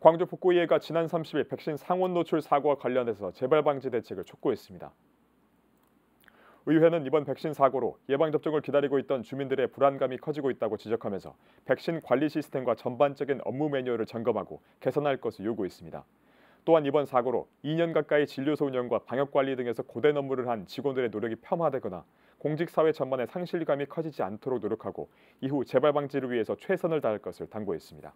광주 북구이회가 지난 30일 백신 상온 노출 사고와 관련해서 재발 방지 대책을 촉구했습니다. 의회는 이번 백신 사고로 예방 접종을 기다리고 있던 주민들의 불안감이 커지고 있다고 지적하면서 백신 관리 시스템과 전반적인 업무 매뉴얼을 점검하고 개선할 것을 요구했습니다. 또한 이번 사고로 2년 가까이 진료소 운영과 방역 관리 등에서 고된 업무를 한 직원들의 노력이 폄하되거나 공직 사회 전반의 상실감이 커지지 않도록 노력하고 이후 재발 방지를 위해서 최선을 다할 것을 당부했습니다.